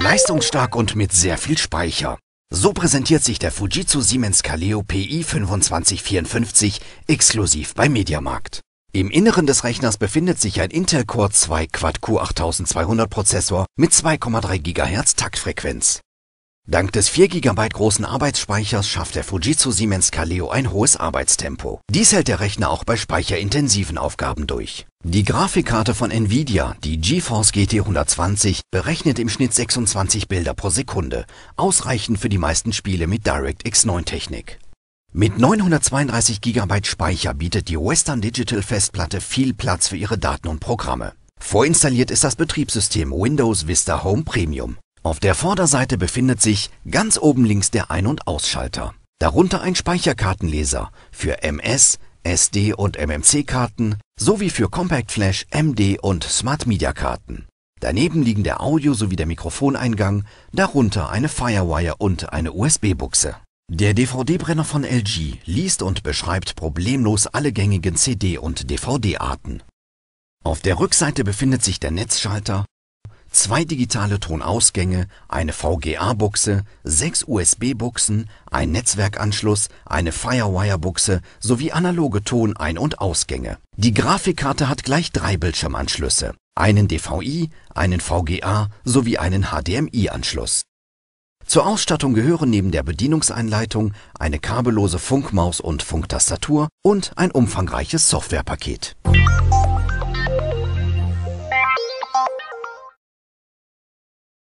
Leistungsstark und mit sehr viel Speicher. So präsentiert sich der Fujitsu Siemens Kaleo PI 2554 exklusiv bei Mediamarkt. Im Inneren des Rechners befindet sich ein Intel Core 2 Quad Q8200 Prozessor mit 2,3 GHz Taktfrequenz. Dank des 4 GB großen Arbeitsspeichers schafft der Fujitsu Siemens Kaleo ein hohes Arbeitstempo. Dies hält der Rechner auch bei speicherintensiven Aufgaben durch. Die Grafikkarte von Nvidia, die GeForce GT 120, berechnet im Schnitt 26 Bilder pro Sekunde, ausreichend für die meisten Spiele mit DirectX 9 Technik. Mit 932 GB Speicher bietet die Western Digital Festplatte viel Platz für ihre Daten und Programme. Vorinstalliert ist das Betriebssystem Windows Vista Home Premium. Auf der Vorderseite befindet sich ganz oben links der Ein- und Ausschalter. Darunter ein Speicherkartenleser für MS, SD und MMC-Karten sowie für Compact Flash, MD und Smart Media Karten. Daneben liegen der Audio sowie der Mikrofoneingang, darunter eine Firewire und eine USB-Buchse. Der DVD-Brenner von LG liest und beschreibt problemlos alle gängigen CD- und DVD-Arten. Auf der Rückseite befindet sich der Netzschalter zwei digitale Tonausgänge, eine VGA-Buchse, sechs USB-Buchsen, ein Netzwerkanschluss, eine Firewire-Buchse sowie analoge Ton-Ein- und Ausgänge. Die Grafikkarte hat gleich drei Bildschirmanschlüsse, einen DVI, einen VGA sowie einen HDMI-Anschluss. Zur Ausstattung gehören neben der Bedienungseinleitung eine kabellose Funkmaus und Funktastatur und ein umfangreiches Softwarepaket.